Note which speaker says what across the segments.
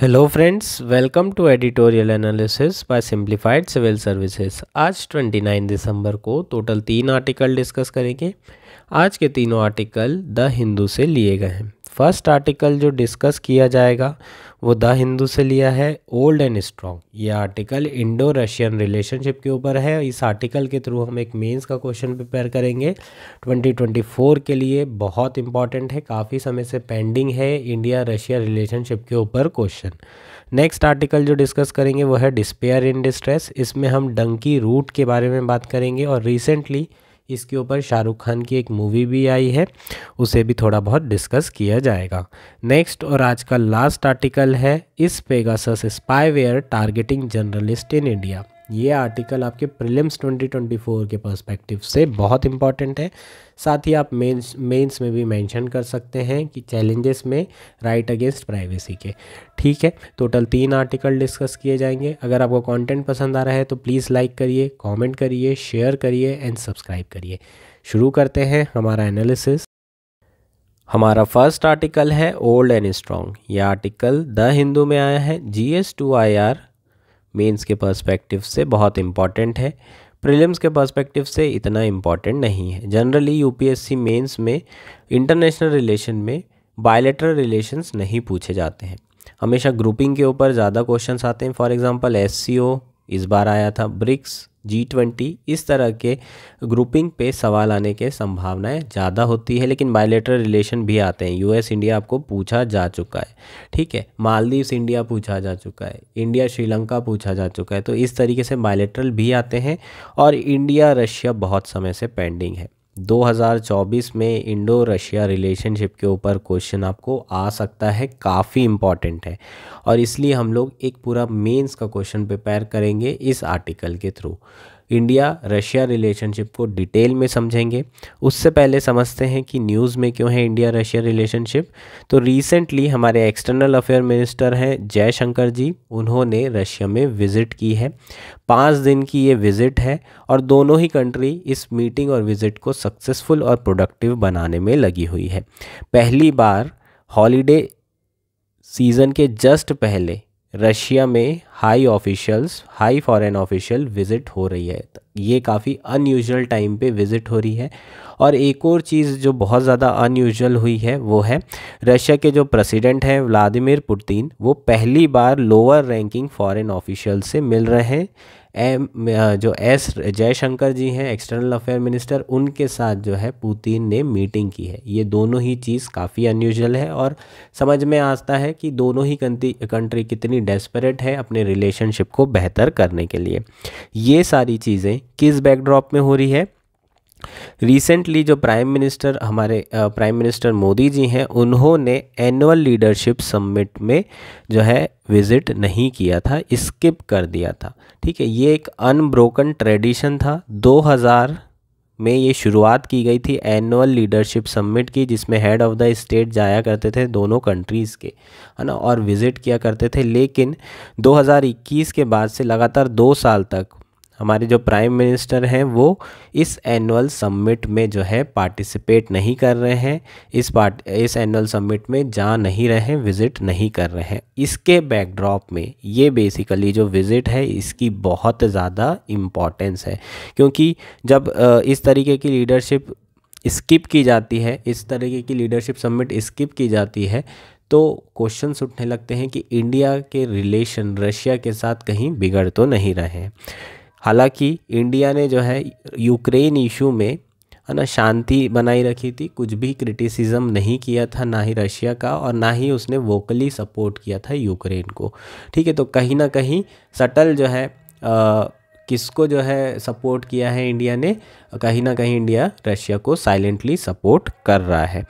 Speaker 1: hello friends welcome to editorial analysis by simplified civil services आज 29 दिसंबर को total तीन article discuss करेंगे आज के तीनों आर्टिकल द हिंदू से लिए गए हैं फर्स्ट आर्टिकल जो डिस्कस किया जाएगा वो द हिंदू से लिया है ओल्ड एंड स्ट्रॉन्ग ये आर्टिकल इंडो रशियन रिलेशनशिप के ऊपर है इस आर्टिकल के थ्रू हम एक मेंस का क्वेश्चन प्रिपेयर करेंगे 2024 के लिए बहुत इंपॉर्टेंट है काफ़ी समय से पेंडिंग है इंडिया रशिया रिलेशनशिप के ऊपर क्वेश्चन नेक्स्ट आर्टिकल जो डिस्कस करेंगे वो है डिस्पेयर इन डिस्ट्रेस इसमें हम डंकी रूट के बारे में बात करेंगे और रिसेंटली इसके ऊपर शाहरुख खान की एक मूवी भी आई है उसे भी थोड़ा बहुत डिस्कस किया जाएगा नेक्स्ट और आज का लास्ट आर्टिकल है इस Pegasus spyware targeting journalist in India ये आर्टिकल आपके प्रीलिम्स 2024 के पर्सपेक्टिव से बहुत इंपॉर्टेंट है साथ ही आप मेंस मेंस में भी मेंशन कर सकते हैं कि चैलेंजेस में राइट अगेंस्ट प्राइवेसी के ठीक है टोटल तीन आर्टिकल डिस्कस किए जाएंगे अगर आपको कंटेंट पसंद आ रहा है तो प्लीज़ लाइक करिए कमेंट करिए शेयर करिए एंड सब्सक्राइब करिए शुरू करते हैं हमारा एनालिसिस हमारा फर्स्ट आर्टिकल है ओल्ड एंड स्ट्रॉन्ग यह आर्टिकल द हिंदू में आया है G S two I R mains के पर्सपेक्टिव से बहुत इम्पॉर्टेंट है प्रीलिम्स के पर्सपेक्टिव से इतना इम्पॉर्टेंट नहीं है जनरली यूपीएससी मेंस में इंटरनेशनल रिलेशन में बायोलेटरल रिलेशंस नहीं पूछे जाते हैं हमेशा ग्रुपिंग के ऊपर ज़्यादा क्वेश्चंस आते हैं फॉर एग्जांपल एससीओ इस बार आया था ब्रिक्स जी ट्वेंटी इस तरह के ग्रुपिंग पे सवाल आने के संभावनाएं ज़्यादा होती है लेकिन बायोलेटरल रिलेशन भी आते हैं यूएस इंडिया आपको पूछा जा चुका है ठीक है मालदीव्स इंडिया पूछा जा चुका है इंडिया श्रीलंका पूछा जा चुका है तो इस तरीके से बायोलेटरल भी आते हैं और इंडिया रशिया बहुत समय से पेंडिंग है 2024 में इंडो रशिया रिलेशनशिप के ऊपर क्वेश्चन आपको आ सकता है काफ़ी इम्पॉर्टेंट है और इसलिए हम लोग एक पूरा मेंस का क्वेश्चन प्रिपेयर करेंगे इस आर्टिकल के थ्रू इंडिया रशिया रिलेशनशिप को डिटेल में समझेंगे उससे पहले समझते हैं कि न्यूज़ में क्यों है इंडिया रशिया रिलेशनशिप तो रिसेंटली हमारे एक्सटर्नल अफेयर मिनिस्टर हैं जयशंकर जी उन्होंने रशिया में विज़िट की है पाँच दिन की ये विज़िट है और दोनों ही कंट्री इस मीटिंग और विज़िट को सक्सेसफुल और प्रोडक्टिव बनाने में लगी हुई है पहली बार हॉलीडे सीज़न के जस्ट पहले रशिया में high officials high foreign official visit हो रही है ये काफ़ी अनयूजुअल टाइम पे विज़िट हो रही है और एक और चीज़ जो बहुत ज़्यादा अनयूजुअल हुई है वो है रशिया के जो प्रेसिडेंट हैं व्लादिमीर पुतिन वो पहली बार लोअर रैंकिंग फॉरेन ऑफिशियल से मिल रहे हैं एम जो एस जयशंकर जी हैं एक्सटर्नल अफेयर मिनिस्टर उनके साथ जो है पुतिन ने मीटिंग की है ये दोनों ही चीज़ काफ़ी अनयूजल है और समझ में आता है कि दोनों ही कंट्री कितनी डेस्परेट है अपने रिलेशनशिप को बेहतर करने के लिए ये सारी चीज़ें किस बैकड्रॉप में हो रही है रिसेंटली जो प्राइम मिनिस्टर हमारे प्राइम मिनिस्टर मोदी जी हैं उन्होंने एनुअल लीडरशिप समिट में जो है विज़िट नहीं किया था स्किप कर दिया था ठीक है ये एक अनब्रोकन ट्रेडिशन था 2000 में ये शुरुआत की गई थी एनुअल लीडरशिप समिट की जिसमें हेड ऑफ़ द स्टेट जाया करते थे दोनों कंट्रीज़ के है ना और विज़िट किया करते थे लेकिन 2021 के बाद से लगातार दो साल तक हमारे जो प्राइम मिनिस्टर हैं वो इस एनुअल समिट में जो है पार्टिसिपेट नहीं कर रहे हैं इस पार्ट इस एनुअल समिट में जा नहीं रहे हैं विज़िट नहीं कर रहे हैं इसके बैकड्रॉप में ये बेसिकली जो विज़िट है इसकी बहुत ज़्यादा इम्पॉर्टेंस है क्योंकि जब इस तरीके की लीडरशिप स्किप की जाती है इस तरीके की लीडरशिप समिट स्किप की जाती है तो क्वेश्चन उठने लगते हैं कि इंडिया के रिलेशन रशिया के साथ कहीं बिगड़ तो नहीं रहे हैं हालांकि इंडिया ने जो है यूक्रेन इशू में है ना शांति बनाई रखी थी कुछ भी क्रिटिसिज्म नहीं किया था ना ही रशिया का और ना ही उसने वोकली सपोर्ट किया था यूक्रेन को ठीक है तो कहीं ना कहीं सटल जो है आ, किसको जो है सपोर्ट किया है इंडिया ने कहीं ना कहीं इंडिया रशिया को साइलेंटली सपोर्ट कर रहा है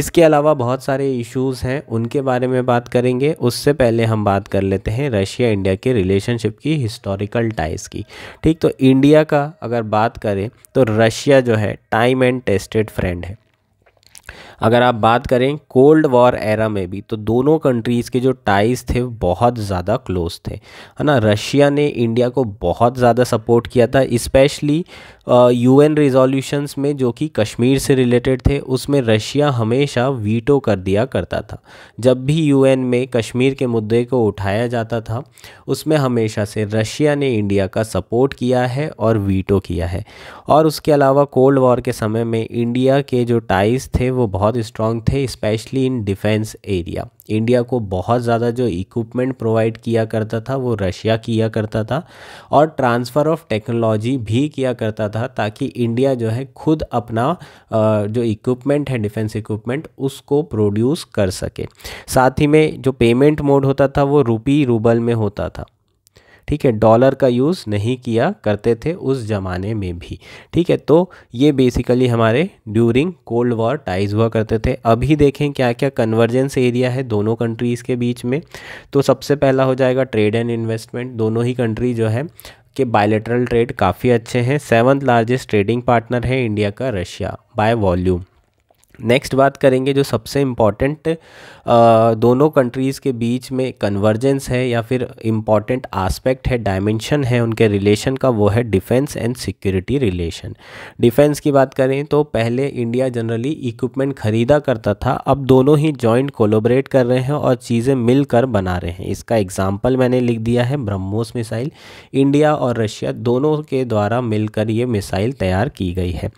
Speaker 1: इसके अलावा बहुत सारे इश्यूज़ हैं उनके बारे में बात करेंगे उससे पहले हम बात कर लेते हैं रशिया इंडिया के रिलेशनशिप की हिस्टोरिकल टाइज की ठीक तो इंडिया का अगर बात करें तो रशिया जो है टाइम एंड टेस्टेड फ्रेंड है अगर आप बात करें कोल्ड वॉर एरा में भी तो दोनों कंट्रीज़ के जो टाइज थे बहुत ज़्यादा क्लोज थे है ना रशिया ने इंडिया को बहुत ज़्यादा सपोर्ट किया था इस्पेशली यू एन रिजोल्यूशंस में जो कि कश्मीर से रिलेटेड थे उसमें रशिया हमेशा वीटो कर दिया करता था जब भी यू एन में कश्मीर के मुद्दे को उठाया जाता था उसमें हमेशा से रशिया ने इंडिया का सपोर्ट किया है और वीटो किया है और उसके अलावा कोल्ड वॉर के समय में इंडिया के जो टाइज थे वो बहुत बहुत स्ट्रांग थे specially in defence area India को बहुत ज़्यादा जो इक्विपमेंट प्रोवाइड किया करता था वो रशिया किया करता था और ट्रांसफ़र ऑफ टेक्नोलॉजी भी किया करता था ताकि इंडिया जो है खुद अपना जो इक्विपमेंट है डिफेंस इक्विपमेंट उसको प्रोड्यूस कर सके साथ ही में जो पेमेंट मोड होता था वो रूपी रूबल में होता था ठीक है डॉलर का यूज़ नहीं किया करते थे उस ज़माने में भी ठीक है तो ये बेसिकली हमारे ड्यूरिंग कोल्ड वॉर टाइज हुआ करते थे अभी देखें क्या क्या कन्वर्जेंस एरिया है दोनों कंट्रीज़ के बीच में तो सबसे पहला हो जाएगा ट्रेड एंड इन्वेस्टमेंट दोनों ही कंट्री जो है के बायलेटरल ट्रेड काफ़ी अच्छे हैं सेवन्थ लार्जेस्ट ट्रेडिंग पार्टनर है इंडिया का रशिया बाय वॉल्यूम नेक्स्ट बात करेंगे जो सबसे इम्पॉर्टेंट दोनों कंट्रीज़ के बीच में कन्वर्जेंस है या फिर इम्पॉर्टेंट आस्पेक्ट है डायमेंशन है उनके रिलेशन का वो है defence and security relation defence की बात करें तो पहले इंडिया जनरली इक्विपमेंट ख़रीदा करता था अब दोनों ही जॉइंट कोलोबरेट कर रहे हैं और चीज़ें मिलकर बना रहे हैं इसका एग्जाम्पल मैंने लिख दिया है ब्रह्मोस मिसाइल इंडिया और रशिया दोनों के द्वारा मिलकर ये मिसाइल तैयार की गई है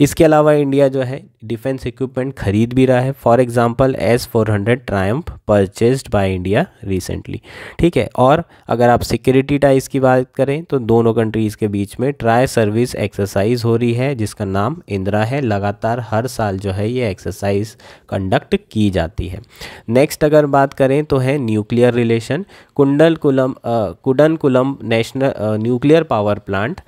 Speaker 1: इसके अलावा इंडिया जो है डिफेंस इक्विप इक्विपमेंट खरीद भी रहा है for example S four hundred Triumf purchase by India recently ठीक है और अगर आप सिक्योरिटी टाइज की बात करें तो दोनों कंट्रीज़ के बीच में ट्राई सर्विस एक्सरसाइज हो रही है जिसका नाम इंदिरा है लगातार हर साल जो है ये एक्सरसाइज कंडक्ट की जाती है नेक्स्ट अगर बात करें तो है nuclear relation Kundalkulam Kudankulam national nuclear power plant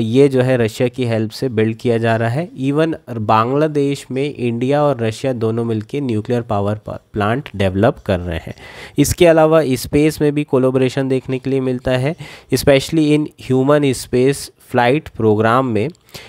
Speaker 1: ये जो है रशिया की हेल्प से बिल्ड किया जा रहा है इवन बांग्लादेश में इंडिया और रशिया दोनों मिलकर न्यूक्लियर पावर प्लांट डेवलप कर रहे हैं इसके अलावा स्पेस में भी कोलोब्रेशन देखने के लिए मिलता है specially in human space flight program में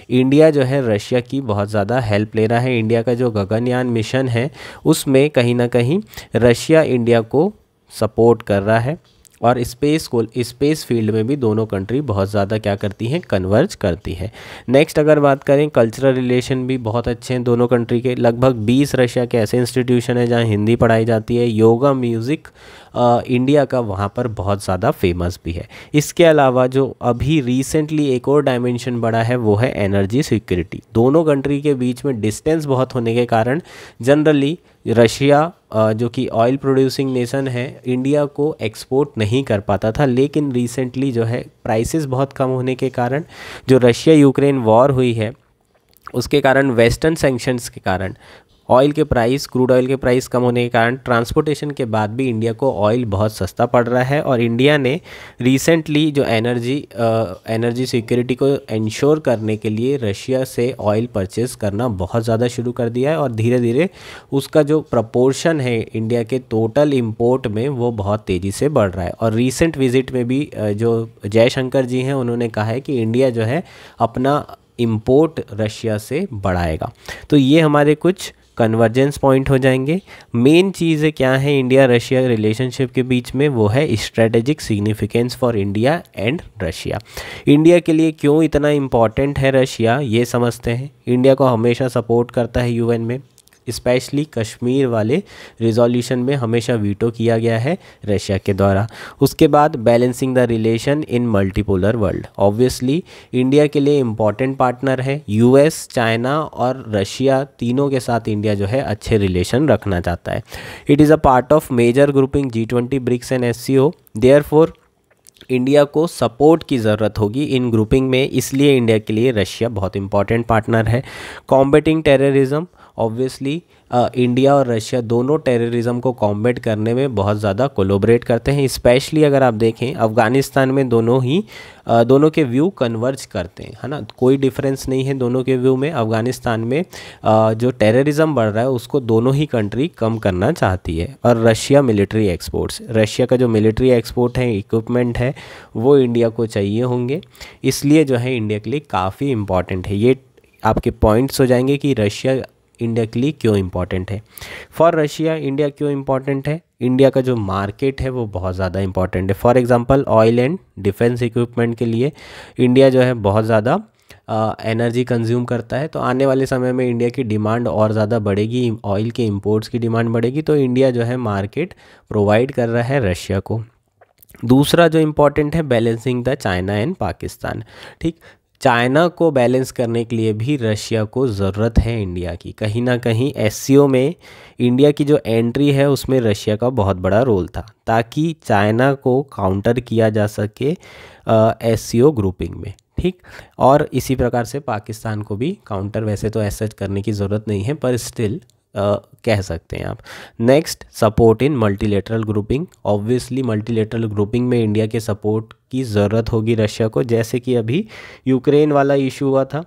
Speaker 1: इंडिया जो है रशिया की बहुत ज़्यादा हेल्प ले रहा है इंडिया का जो गगनयान मिशन है उसमें कहीं ना कहीं रशिया इंडिया को सपोर्ट कर रहा है और स्पेस को स्पेस फील्ड में भी दोनों कंट्री बहुत ज़्यादा क्या करती हैं कन्वर्ज करती है नेक्स्ट अगर बात करें कल्चरल रिलेशन भी बहुत अच्छे हैं दोनों कंट्री के लगभग 20 रशिया के ऐसे इंस्टीट्यूशन हैं जहाँ हिंदी पढ़ाई जाती है योगा म्यूज़िक इंडिया का वहाँ पर बहुत ज़्यादा फेमस भी है इसके अलावा जो अभी रिसेंटली एक और डायमेंशन बढ़ा है वो है एनर्जी सिक्योरिटी दोनों कंट्री के बीच में डिस्टेंस बहुत होने के कारण जनरली रशिया जो कि ऑयल प्रोड्यूसिंग नेशन है इंडिया को एक्सपोर्ट नहीं कर पाता था लेकिन रिसेंटली जो है प्राइसेस बहुत कम होने के कारण जो रशिया यूक्रेन वॉर हुई है उसके कारण वेस्टर्न सेंक्शंस के कारण ऑयल के प्राइस क्रूड ऑयल के प्राइस कम होने के कारण ट्रांसपोर्टेशन के बाद भी इंडिया को ऑयल बहुत सस्ता पड़ रहा है और इंडिया ने रिसेंटली जो एनर्जी एनर्जी सिक्योरिटी को इंश्योर करने के लिए रशिया से ऑयल परचेज करना बहुत ज़्यादा शुरू कर दिया है और धीरे धीरे उसका जो प्रपोर्शन है इंडिया के टोटल इम्पोर्ट में वो बहुत तेज़ी से बढ़ रहा है और रिसेंट विजिट में भी जो जयशंकर जी हैं उन्होंने कहा है कि इंडिया जो है अपना इम्पोर्ट रशिया से बढ़ाएगा तो ये हमारे कुछ कन्वर्जेंस पॉइंट हो जाएंगे मेन चीज़ क्या है इंडिया रशिया रिलेशनशिप के बीच में वो है strategic significance for India and Russia India के लिए क्यों इतना इम्पॉर्टेंट है रशिया ये समझते हैं इंडिया को हमेशा सपोर्ट करता है यूएन में स्पेशली कश्मीर वाले रिजोल्यूशन में हमेशा वीटो किया गया है रशिया के द्वारा उसके बाद balancing the relation in multipolar world obviously India के लिए इम्पॉर्टेंट पार्टनर है यूएस चाइना और रशिया तीनों के साथ इंडिया जो है अच्छे रिलेशन रखना चाहता है it is a part of major grouping G twenty BRICS and S C O therefore India को सपोर्ट की ज़रूरत होगी इन ग्रुपिंग में इसलिए इंडिया के लिए रशिया बहुत इंपॉर्टेंट पार्टनर है combating terrorism obviously India uh, और रशिया दोनों टेररिज्म को कॉम्बेट करने में बहुत ज़्यादा कोलोबरेट करते हैं स्पेशली अगर आप देखें अफ़गानिस्तान में दोनों ही आ, uh, दोनों के व्यू कन्वर्ज करते हैं है ना कोई डिफरेंस नहीं है दोनों के व्यू में अफ़गानिस्तान में आ, uh, जो टेररिज्म बढ़ रहा है उसको दोनों ही कंट्री कम करना चाहती है और रशिया मिलिट्री एक्सपोर्ट्स रशिया का जो मिलिट्री एक्सपोर्ट है इक्विपमेंट है वो इंडिया को चाहिए होंगे इसलिए जो है इंडिया के लिए काफ़ी इंपॉर्टेंट है ये आपके पॉइंट्स हो जाएंगे कि रशिया इंडिया के लिए क्यों इम्पॉर्टेंट है फॉर रशिया इंडिया क्यों इम्पॉर्टेंट है इंडिया का जो मार्केट है वो बहुत ज़्यादा इंपॉर्टेंट है for example oil and defence equipment के लिए इंडिया जो है बहुत ज़्यादा एनर्जी कंज्यूम करता है तो आने वाले समय में इंडिया की डिमांड और ज़्यादा बढ़ेगी ऑयल के इंपोर्ट्स की डिमांड बढ़ेगी तो इंडिया जो है मार्केट प्रोवाइड कर रहा है रशिया को दूसरा जो इम्पॉर्टेंट है balancing the China and Pakistan ठीक चाइना को बैलेंस करने के लिए भी रशिया को ज़रूरत है इंडिया की कहीं ना कहीं एस में इंडिया की जो एंट्री है उसमें रशिया का बहुत बड़ा रोल था ताकि चाइना को काउंटर किया जा सके एस ग्रुपिंग में ठीक और इसी प्रकार से पाकिस्तान को भी काउंटर वैसे तो एसच करने की ज़रूरत नहीं है पर स्टिल कह सकते हैं आप next support in multilateral grouping obviously multilateral grouping में इंडिया के सपोर्ट की ज़रूरत होगी रशिया को जैसे कि अभी यूक्रेन वाला इशू हुआ था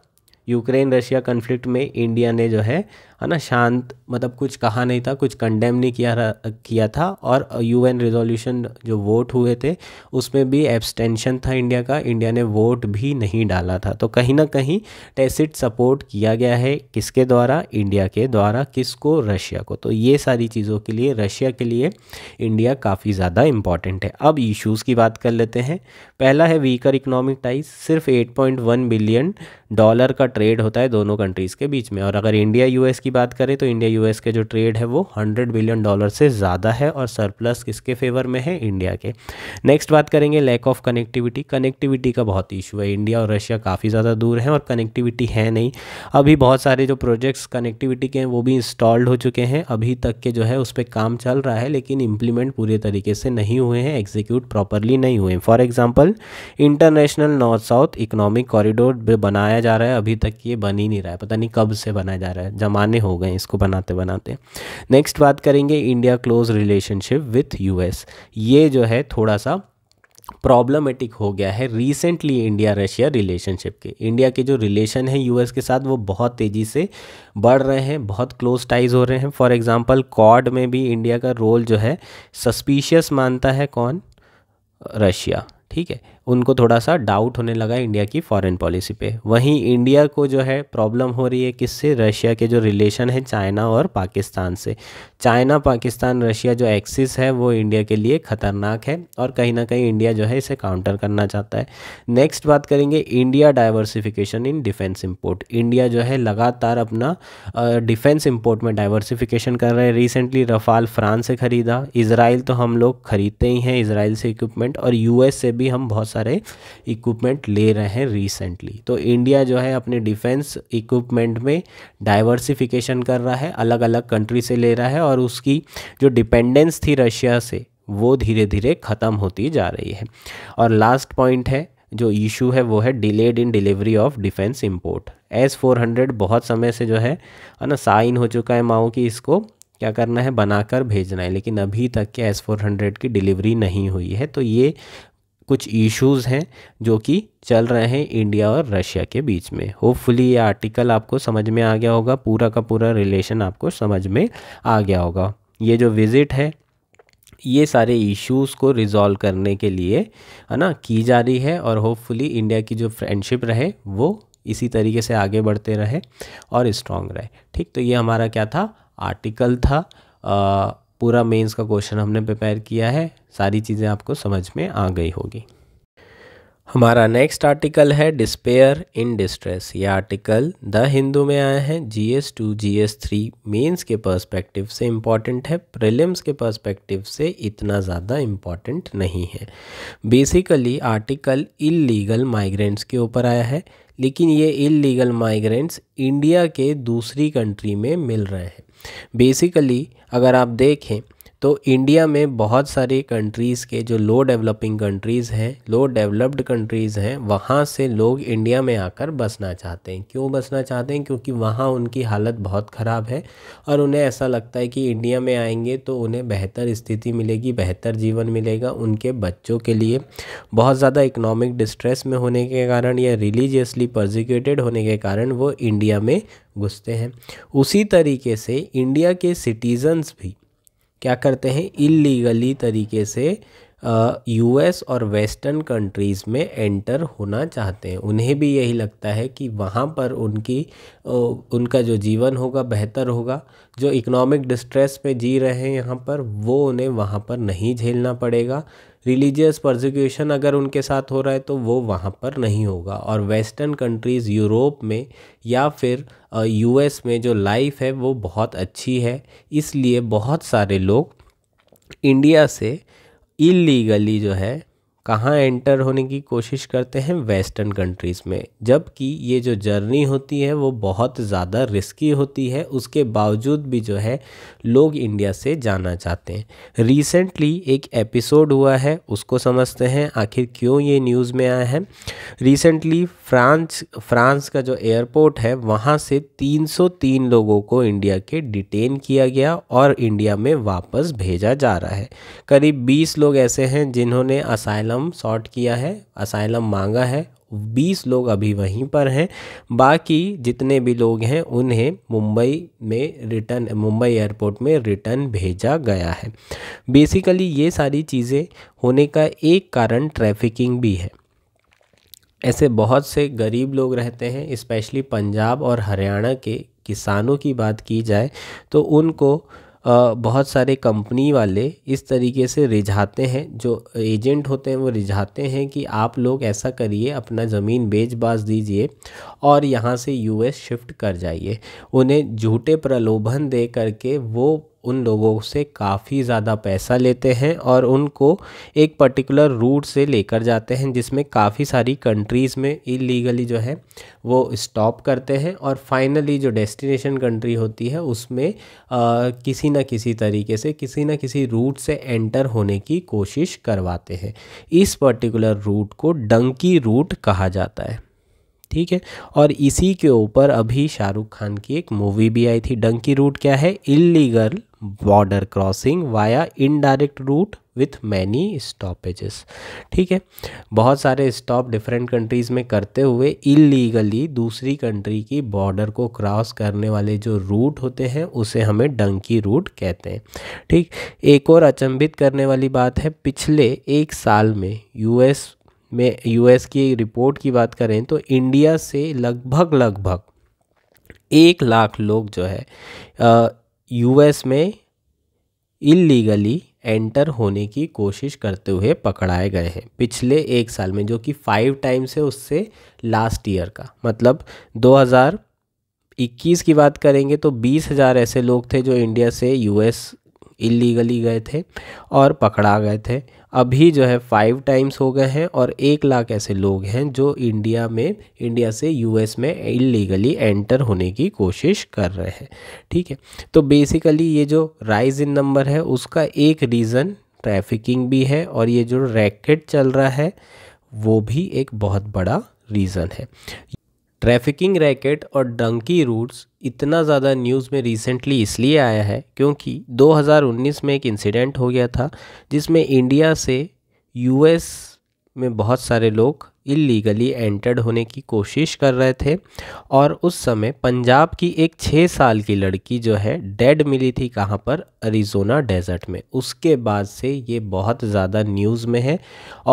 Speaker 1: यूक्रेन रशिया कन्फ्लिक्ट में इंडिया ने जो है है ना शांत मतलब कुछ कहा नहीं था कुछ कंडेम नहीं किया किया था और यूएन रेजोल्यूशन जो वोट हुए थे उसमें भी एब्सटेंशन था इंडिया का इंडिया ने वोट भी नहीं डाला था तो कहीं ना कहीं टेसिट सपोर्ट किया गया है किसके द्वारा इंडिया के द्वारा किसको रशिया को तो ये सारी चीज़ों के लिए रशिया के लिए इंडिया काफ़ी ज़्यादा इंपॉर्टेंट है अब इशूज़ की बात कर लेते हैं पहला है वीकर इकोनॉमिक टाइज सिर्फ एट बिलियन डॉलर का ट्रेड होता है दोनों कंट्रीज़ के बीच में और अगर इंडिया यूएस की बात करें तो इंडिया यूएस के जो ट्रेड है वो हंड्रेड बिलियन डॉलर से ज़्यादा है और सरप्लस किसके फेवर में है इंडिया के नेक्स्ट बात करेंगे लैक ऑफ कनेक्टिविटी कनेक्टिविटी का बहुत इशू है इंडिया और रशिया काफ़ी ज़्यादा दूर हैं और कनेक्टिविटी है नहीं अभी बहुत सारे जो प्रोजेक्ट्स कनेक्टिविटी के हैं वो भी इंस्टॉल्ड हो चुके हैं अभी तक के जो है उस पर काम चल रहा है लेकिन इम्प्लीमेंट पूरे तरीके से नहीं हुए हैं एग्जीक्यूट प्रॉपरली नहीं हुए for example international north south economic corridor बनाया जा रहा है अभी तक ये बन ही नहीं रहा है पता नहीं कब से बनाया जा रहा है जमाने महीने हो गए इसको बनाते बनाते नेक्स्ट बात करेंगे India close relationship with US ये जो है थोड़ा सा प्रॉब्लमेटिक हो गया है रिसेंटली इंडिया रशिया रिलेशनशिप के इंडिया के जो रिलेशन है यूएस के साथ वो बहुत तेज़ी से बढ़ रहे हैं बहुत क्लोज टाइज हो रहे हैं फॉर एग्जांपल कॉड में भी इंडिया का रोल जो है सस्पिशियस मानता है कौन रशिया ठीक है उनको थोड़ा सा डाउट होने लगा इंडिया की फॉरेन पॉलिसी पे वहीं इंडिया को जो है प्रॉब्लम हो रही है किससे रशिया के जो रिलेशन है चाइना और पाकिस्तान से चाइना पाकिस्तान रशिया जो एक्सिस है वो इंडिया के लिए ख़तरनाक है और कहीं ना कहीं इंडिया जो है इसे काउंटर करना चाहता है नेक्स्ट बात करेंगे India diversification in defence import India जो है लगातार अपना डिफेंस इम्पोर्ट में डाइवर्सिफिकेशन कर रहे हैं रिसेंटली रफाल फ्रांस से ख़रीदा इसराइल तो हम लोग ख़रीदते ही हैं इसराइल से इक्विपमेंट और यू से भी हम बहुत सारे इक्विपमेंट ले रहे हैं रिसेंटली तो इंडिया जो है अपने डिफेंस इक्विपमेंट में डाइवर्सिफिकेशन कर रहा है अलग अलग कंट्री से ले रहा है और उसकी जो डिपेंडेंस थी रशिया से वो धीरे धीरे ख़त्म होती जा रही है और लास्ट पॉइंट है जो इशू है वो है delayed in delivery of defence import S four hundred बहुत समय से जो है है ना साइन हो चुका है माओ की इसको क्या करना है बनाकर भेजना है लेकिन अभी तक के एस फोर हंड्रेड की डिलीवरी नहीं हुई है तो ये कुछ इश्यूज हैं जो कि चल रहे हैं इंडिया और रशिया के बीच में होपफुली ये आर्टिकल आपको समझ में आ गया होगा पूरा का पूरा रिलेशन आपको समझ में आ गया होगा ये जो विज़िट है ये सारे इश्यूज़ को रिजॉल्व करने के लिए है ना की जा रही है और होपफुली इंडिया की जो फ्रेंडशिप रहे वो इसी तरीके से आगे बढ़ते रहे और स्ट्रॉन्ग रहे ठीक तो ये हमारा क्या था आर्टिकल था आ, पूरा मेंस का क्वेश्चन हमने प्रिपेयर किया है सारी चीज़ें आपको समझ में आ गई होगी हमारा नेक्स्ट आर्टिकल है डिस्पेयर इन डिस्ट्रेस ये आर्टिकल द हिंदू में आया है G S two G S three mains के पर्सपेक्टिव से इम्पॉर्टेंट है प्रिलिम्स के पर्सपेक्टिव से इतना ज़्यादा इम्पॉर्टेंट नहीं है बेसिकली आर्टिकल इलीगल माइग्रेंट्स के ऊपर आया है लेकिन ये इलीगल माइग्रेंट्स इंडिया के दूसरी कंट्री में मिल रहे हैं बेसिकली अगर आप देखें तो इंडिया में बहुत सारी कंट्रीज़ के जो लो डेवलपिंग कंट्रीज़ हैं लो डेवलप्ड कंट्रीज़ हैं वहाँ से लोग इंडिया में आकर बसना चाहते हैं क्यों बसना चाहते हैं क्योंकि वहाँ उनकी हालत बहुत ख़राब है और उन्हें ऐसा लगता है कि इंडिया में आएंगे तो उन्हें बेहतर स्थिति मिलेगी बेहतर जीवन मिलेगा उनके बच्चों के लिए बहुत ज़्यादा इकनॉमिक डिस्ट्रेस में होने के कारण या रिलीजियसली प्रोजिक्यूटेड होने के कारण वो इंडिया में घुसते हैं उसी तरीके से इंडिया के सिटीज़न्स भी क्या करते हैं इलीगली तरीके से यूएस और वेस्टर्न कंट्रीज़ में एंटर होना चाहते हैं उन्हें भी यही लगता है कि वहाँ पर उनकी उनका जो जीवन होगा बेहतर होगा जो इकोनॉमिक डिस्ट्रेस में जी रहे हैं यहाँ पर वो उन्हें वहाँ पर नहीं झेलना पड़ेगा रिलीजियस प्रोजिक्यूशन अगर उनके साथ हो रहा है तो वो वहाँ पर नहीं होगा और वेस्टर्न कंट्रीज़ यूरोप में या फिर यूएस में जो लाइफ है वो बहुत अच्छी है इसलिए बहुत सारे लोग इंडिया से इलीगली जो है कहाँ एंटर होने की कोशिश करते हैं वेस्टर्न कंट्रीज़ में जबकि ये जो जर्नी होती है वो बहुत ज़्यादा रिस्की होती है उसके बावजूद भी जो है लोग इंडिया से जाना चाहते हैं रिसेंटली एक एपिसोड हुआ है उसको समझते हैं आखिर क्यों ये न्यूज़ में आया है रिसेंटली फ्रांस फ्रांस का जो एयरपोर्ट है वहाँ से 303 लोगों को इंडिया के डिटेन किया गया और इंडिया में वापस भेजा जा रहा है करीब बीस लोग ऐसे हैं जिन्होंने असाइलम असाइलम सॉर्ट किया है असाइलम मांगा है 20 लोग अभी वहीं पर हैं बाकी जितने भी लोग हैं उन्हें मुंबई में रिटर्न मुंबई एयरपोर्ट में रिटर्न भेजा गया है बेसिकली ये सारी चीज़ें होने का एक कारण ट्रैफिकिंग भी है ऐसे बहुत से गरीब लोग रहते हैं स्पेशली पंजाब और हरियाणा के किसानों की बात की जाए तो उनको बहुत सारे कंपनी वाले इस तरीके से रिझाते हैं जो एजेंट होते हैं वो रिझाते हैं कि आप लोग ऐसा करिए अपना ज़मीन बेच बाज दीजिए और यहाँ से यूएस शिफ्ट कर जाइए उन्हें झूठे प्रलोभन दे करके वो उन लोगों से काफ़ी ज़्यादा पैसा लेते हैं और उनको एक पर्टिकुलर रूट से लेकर जाते हैं जिसमें काफ़ी सारी कंट्रीज़ में इलीगली जो है वो स्टॉप करते हैं और फाइनली जो डेस्टिनेशन कंट्री होती है उसमें आ, किसी न किसी तरीके से किसी न किसी रूट से एंटर होने की कोशिश करवाते हैं इस पर्टिकुलर रूट को डंकी रूट कहा जाता है ठीक है और इसी के ऊपर अभी शाहरुख खान की एक मूवी भी आई थी डंकी रूट क्या है illegal border crossing via indirect route with many stoppages ठीक है बहुत सारे स्टॉप डिफरेंट कंट्रीज़ में करते हुए इलीगली दूसरी कंट्री की बॉर्डर को क्रॉस करने वाले जो रूट होते हैं उसे हमें डंकी रूट कहते हैं ठीक एक और अचंभित करने वाली बात है पिछले एक साल में यूएस में यूएस की रिपोर्ट की बात करें तो इंडिया से लगभग लगभग एक लाख लोग जो है यूएस में इलीगली एंटर होने की कोशिश करते हुए पकड़ाए गए हैं पिछले एक साल में जो कि फाइव टाइम्स है उससे लास्ट ईयर का मतलब 2021 की बात करेंगे तो बीस हज़ार ऐसे लोग थे जो इंडिया से यूएस इलीगली गए थे और पकड़ा गए थे अभी जो है फाइव टाइम्स हो गए हैं और एक लाख ऐसे लोग हैं जो इंडिया में इंडिया से यूएस में इलीगली एंटर होने की कोशिश कर रहे हैं ठीक है तो बेसिकली ये जो राइज इन नंबर है उसका एक रीज़न ट्रैफिकिंग भी है और ये जो रैकेट चल रहा है वो भी एक बहुत बड़ा रीज़न है ट्रैफिकिंग रैकेट और डंकी रूट्स इतना ज़्यादा न्यूज़ में रिसेंटली इसलिए आया है क्योंकि 2019 में एक इंसिडेंट हो गया था जिसमें इंडिया से यूएस में बहुत सारे लोग इलीगली एंटर्ड होने की कोशिश कर रहे थे और उस समय पंजाब की एक छः साल की लड़की जो है डेड मिली थी कहाँ पर अरिजोना डेजर्ट में उसके बाद से ये बहुत ज़्यादा न्यूज़ में है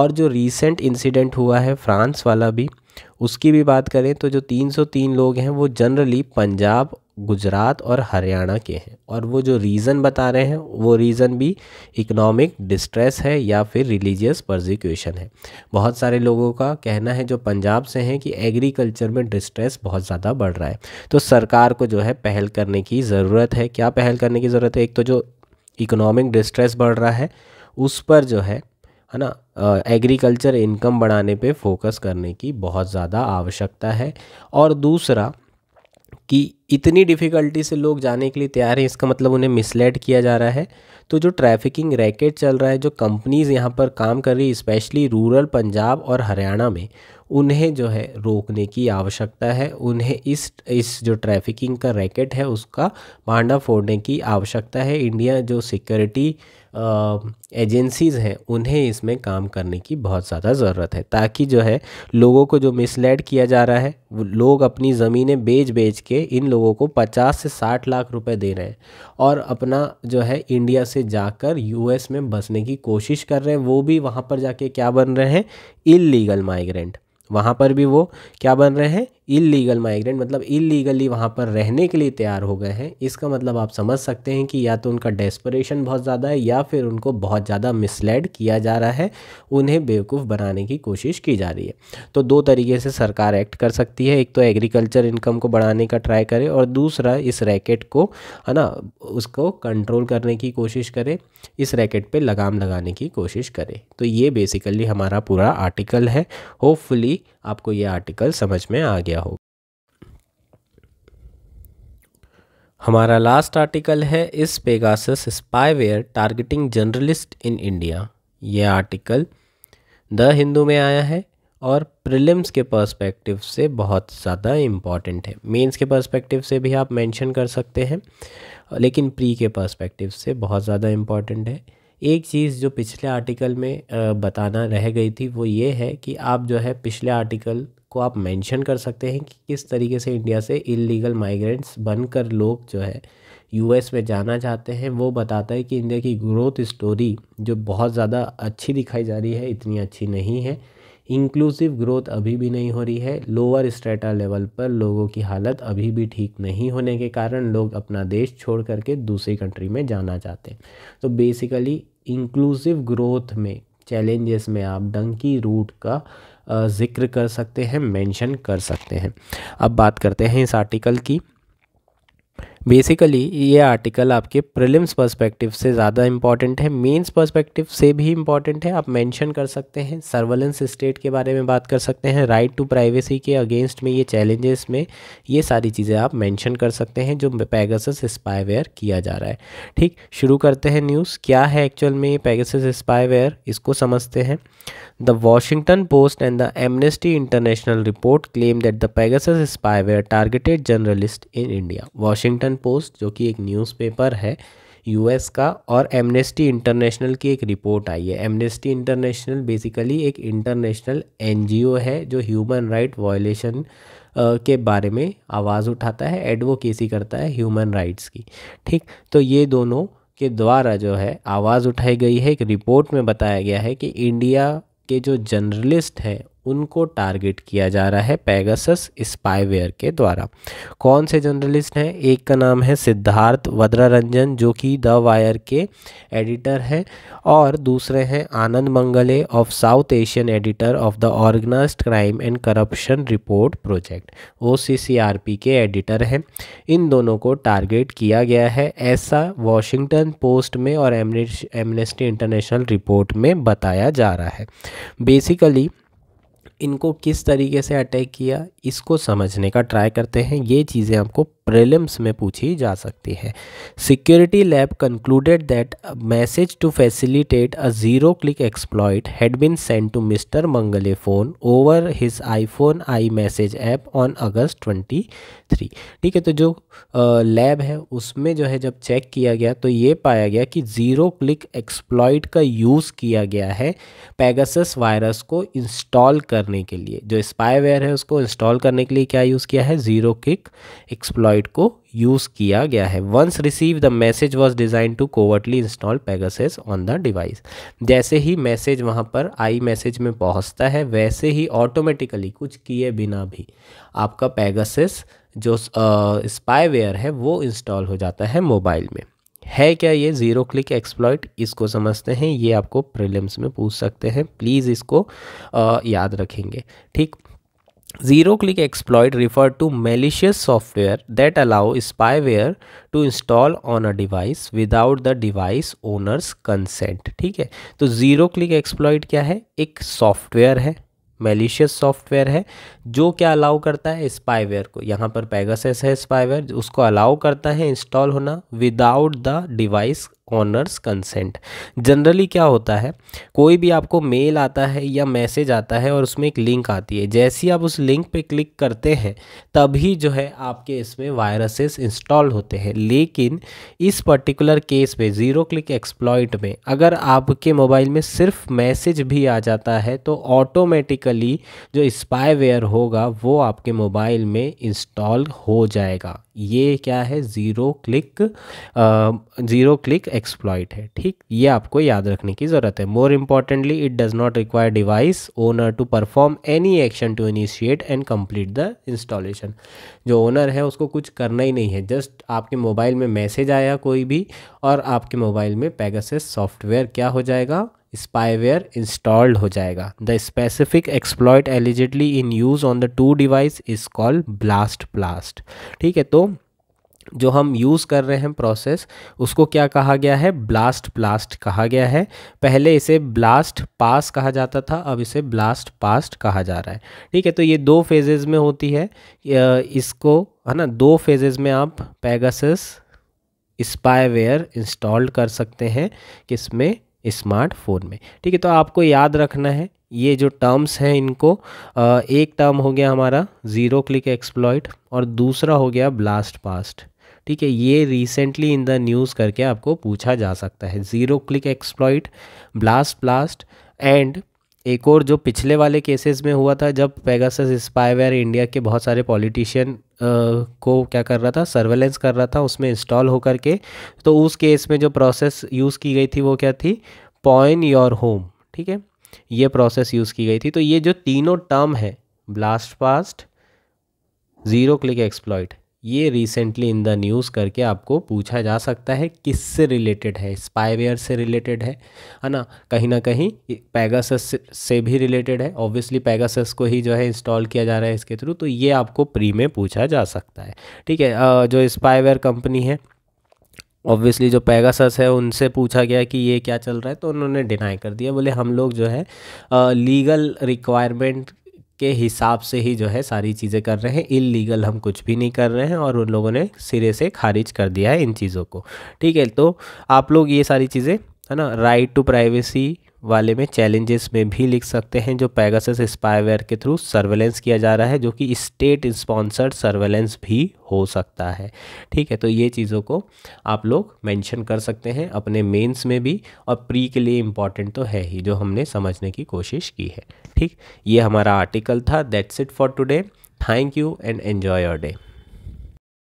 Speaker 1: और जो रीसेंट इंसिडेंट हुआ है फ्रांस वाला भी उसकी भी बात करें तो जो 303 लोग हैं वो जनरली पंजाब गुजरात और हरियाणा के हैं और वो जो रीज़न बता रहे हैं वो रीज़न भी इकोनॉमिक डिस्ट्रेस है या फिर रिलीजियस प्रोजिक्यूशन है बहुत सारे लोगों का कहना है जो पंजाब से हैं कि एग्रीकल्चर में डिस्ट्रेस बहुत ज़्यादा बढ़ रहा है तो सरकार को जो है पहल करने की ज़रूरत है क्या पहल करने की ज़रूरत है एक तो जो इकोनॉमिक डिस्ट्रेस बढ़ रहा है उस पर जो है है ना एग्रीकल्चर इनकम बढ़ाने पे फोकस करने की बहुत ज़्यादा आवश्यकता है और दूसरा कि इतनी डिफ़िकल्टी से लोग जाने के लिए तैयार हैं इसका मतलब उन्हें मिसलेड किया जा रहा है तो जो ट्रैफिकिंग रैकेट चल रहा है जो कंपनीज़ यहाँ पर काम कर रही है स्पेशली रूरल पंजाब और हरियाणा में उन्हें जो है रोकने की आवश्यकता है उन्हें इस इस जो ट्रैफिकिंग का रैकेट है उसका भांडा फोड़ने की आवश्यकता है इंडिया जो सिक्योरिटी एजेंसीज़ हैं उन्हें इसमें काम करने की बहुत ज़्यादा ज़रूरत है ताकि जो है लोगों को जो मिसलेड किया जा रहा है लोग अपनी ज़मीनें बेच बेच के इन लोगों को पचास से साठ लाख रुपए दे रहे हैं और अपना जो है इंडिया से जाकर यूएस में बसने की कोशिश कर रहे हैं वो भी वहाँ पर जाके क्या बन रहे हैं इलीगल माइग्रेंट वहाँ पर भी वो क्या बन रहे हैं इलीगल माइग्रेंट मतलब इलीगली वहाँ पर रहने के लिए तैयार हो गए हैं इसका मतलब आप समझ सकते हैं कि या तो उनका डेस्परेशन बहुत ज़्यादा है या फिर उनको बहुत ज़्यादा मिसलेड किया जा रहा है उन्हें बेवकूफ़ बनाने की कोशिश की जा रही है तो दो तरीके से सरकार एक्ट कर सकती है एक तो एग्रीकल्चर इनकम को बढ़ाने का ट्राई करे और दूसरा इस रैकेट को है ना उसको कंट्रोल करने की कोशिश करे इस रैकेट पर लगाम लगाने की कोशिश करे तो ये बेसिकली हमारा पूरा आर्टिकल है होपफुली आपको ये आर्टिकल समझ में आ गया दिया हो हमारा लास्ट आर्टिकल है इस Pegasus spyware targeting journalist in India ये आर्टिकल द हिंदू में आया है और प्रिलिम्स के पर्सपेक्टिव से बहुत ज़्यादा इम्पॉर्टेंट है मेंस के पर्सपेक्टिव से भी आप मेंशन कर सकते हैं लेकिन प्री के पर्सपेक्टिव से बहुत ज़्यादा इम्पॉर्टेंट है एक चीज़ जो पिछले आर्टिकल में बताना रह गई थी वो ये है कि आप जो है पिछले आर्टिकल को आप मेंशन कर सकते हैं कि किस तरीके से इंडिया से इलीगल माइग्रेंट्स बनकर लोग जो है यूएस में जाना चाहते हैं वो बताता है कि इंडिया की ग्रोथ स्टोरी जो बहुत ज़्यादा अच्छी दिखाई जा रही है इतनी अच्छी नहीं है इंक्लूसिव ग्रोथ अभी भी नहीं हो रही है लोअर स्टेटा लेवल पर लोगों की हालत अभी भी ठीक नहीं होने के कारण लोग अपना देश छोड़ करके दूसरी कंट्री में जाना चाहते हैं तो बेसिकली इंक्लूसिव ग्रोथ में चैलेंजेस में आप डंकी रूट का ज़िक्र कर सकते हैं मेंशन कर सकते हैं अब बात करते हैं इस आर्टिकल की बेसिकली ये आर्टिकल आपके प्रिलिम्स पर्सपेक्टिव से ज़्यादा इम्पॉर्टेंट है मेंस पर्सपेक्टिव से भी इम्पॉर्टेंट है आप मेंशन कर सकते हैं सर्वेलेंस स्टेट के बारे में बात कर सकते हैं राइट टू प्राइवेसी के अगेंस्ट में ये चैलेंजेस में ये सारी चीज़ें आप मेंशन कर सकते हैं जो पैगसस स्पाईवेयर किया जा रहा है ठीक शुरू करते हैं न्यूज़ क्या है एक्चुअल में ये पैगसस स्पाईवेयर इसको समझते हैं the Washington Post and the Amnesty International report claim that the Pegasus spyware targeted journalist in India Washington Washington Post जो कि एक न्यूज़पेपर है यूएस का और एमनेस्टी इंटरनेशनल की एक रिपोर्ट आई है एमनेस्टी इंटरनेशनल बेसिकली एक इंटरनेशनल एनजीओ है जो ह्यूमन राइट वायलेशन के बारे में आवाज़ उठाता है एडवोकेसी करता है ह्यूमन राइट्स की ठीक तो ये दोनों के द्वारा जो है आवाज़ उठाई गई है एक रिपोर्ट में बताया गया है कि इंडिया के जो जर्नलिस्ट हैं उनको टारगेट किया जा रहा है पैगसस स्पाईवेयर के द्वारा कौन से जर्नलिस्ट हैं एक का नाम है सिद्धार्थ वद्रा रंजन जो कि द वायर के एडिटर हैं और दूसरे हैं Anand Mangale of South Asian editor of the organize crime and corruption report project ओ के एडिटर हैं इन दोनों को टारगेट किया गया है ऐसा वॉशिंगटन पोस्ट में और एमनेस्टी इंटरनेशनल रिपोर्ट में बताया जा रहा है बेसिकली इनको किस तरीके से अटैक किया इसको समझने का ट्राई करते हैं ये चीज़ें आपको प्रीलिम्स में पूछी जा सकती है security lab concluded that message to facilitate a zero click exploit had been send to mister Mangale phone over his iPhone iMessage app on August twenty three ठीक है तो जो लैब है उसमें जो है जब चेक किया गया तो ये पाया गया कि ज़ीरो क्लिक एक्सप्लॉयट का यूज़ किया गया है पैगस वायरस को इंस्टॉल करने के लिए जो स्पाईवेयर है उसको इंस्टॉल करने के लिए क्या यूज़ किया है ज़ीरो क्लिक एक्सप्लॉय exploit को यूज़ किया गया है once receive the message was design to covertly install Pegasus on the device जैसे ही मैसेज वहां पर आई मैसेज में पहुंचता है वैसे ही ऑटोमेटिकली कुछ किए बिना भी आपका पेगासेस जो स्पाईवेयर है वो इंस्टॉल हो जाता है मोबाइल में है क्या ये ज़ीरो क्लिक एक्सप्लॉइट इसको समझते हैं ये आपको प्रीलिम्स में पूछ सकते हैं प्लीज़ इसको आ, याद रखेंगे ठीक Zero click exploit refer to malicious software that allow spyware to install on a device without the device owner's consent ठीक है तो zero click exploit क्या है एक सॉफ्टवेयर है मेलिशियस सॉफ्टवेयर है जो क्या अलाउ करता है स्पाईवेयर को यहाँ पर पैगासेस है स्पाईवेयर उसको अलाउ करता है इंस्टॉल होना without the device owners consent generally क्या होता है कोई भी आपको मेल आता है या मैसेज आता है और उसमें एक लिंक आती है जैसे ही आप उस लिंक पे क्लिक करते हैं तभी जो है आपके इसमें वायरसेस इंस्टॉल होते हैं लेकिन इस पर्टिकुलर केस में ज़ीरो क्लिक एक्सप्लॉइट में अगर आपके मोबाइल में सिर्फ मैसेज भी आ जाता है तो ऑटोमेटिकली जो स्पाईवेयर होगा वो आपके मोबाइल में इंस्टॉल हो जाएगा ये क्या है zero click zero click exploit है ठीक ये आपको याद रखने की ज़रूरत है more importantly it does not require device owner to perform any action to initiate and complete the installation जो ओनर है उसको कुछ करना ही नहीं है जस्ट आपके मोबाइल में मैसेज आया कोई भी और आपके मोबाइल में पैगसेस सॉफ्टवेयर क्या हो जाएगा स्पाईवेयर इंस्टॉल्ड हो जाएगा the specific exploit allegedly in use on the two device is called blast blast ठीक है तो जो हम यूज़ कर रहे हैं प्रोसेस उसको क्या कहा गया है ब्लास्ट ब्लास्ट कहा गया है पहले इसे ब्लास्ट पास कहा जाता था अब इसे ब्लास्ट पास्ट कहा जा रहा है ठीक है तो ये दो फेजेज़ में होती है इसको है ना दो फेजेज़ में आप पैगासस स्पाईवेयर इंस्टॉल कर सकते हैं किसमें स्मार्टफोन में ठीक है तो आपको याद रखना है ये जो टर्म्स हैं इनको एक टर्म हो गया हमारा ज़ीरो क्लिक एक्सप्लॉयट और दूसरा हो गया ब्लास्ट पास्ट ठीक है ये रिसेंटली इन द न्यूज़ करके आपको पूछा जा सकता है zero click exploit blast blast and एक और जो पिछले वाले केसेस में हुआ था जब पेगासस स्पाईवेयर इंडिया के बहुत सारे पॉलिटिशियन को क्या कर रहा था सर्वेलेंस कर रहा था उसमें इंस्टॉल होकर के तो उस केस में जो प्रोसेस यूज़ की गई थी वो क्या थी पॉइन योर होम ठीक है ये प्रोसेस यूज़ की गई थी तो ये जो तीनों टर्म है blast past zero click exploit ये रिसेंटली इन द न्यूज़ करके आपको पूछा जा सकता है किससे रिलेटेड है स्पाईवेयर से रिलेटेड है है ना कहीं ना कहीं पैगासस से भी रिलेटेड है ऑब्वियसली पैगासस को ही जो है इंस्टॉल किया जा रहा है इसके थ्रू तो ये आपको प्री में पूछा जा सकता है ठीक है जो स्पाईवेयर कंपनी है ऑब्वियसली जो पैगासस है उनसे पूछा गया कि ये क्या चल रहा है तो उन्होंने डिनाई कर दिया बोले हम लोग जो है लीगल रिक्वायरमेंट के हिसाब से ही जो है सारी चीज़ें कर रहे हैं इलीगल हम कुछ भी नहीं कर रहे हैं और उन लोगों ने सिरे से खारिज कर दिया है इन चीज़ों को ठीक है तो आप लोग ये सारी चीज़ें है ना राइट टू प्राइवेसी वाले में चैलेंजेस में भी लिख सकते हैं जो पैगासस स्पाइवेयर के थ्रू सर्वेलेंस किया जा रहा है जो कि स्टेट स्पॉन्सर्ड सर्वेलेंस भी हो सकता है ठीक है तो ये चीज़ों को आप लोग मेंशन कर सकते हैं अपने मेंस में भी और प्री के लिए इम्पॉर्टेंट तो है ही जो हमने समझने की कोशिश की है ठीक ये हमारा आर्टिकल था that's it for today thank you and enjoy your day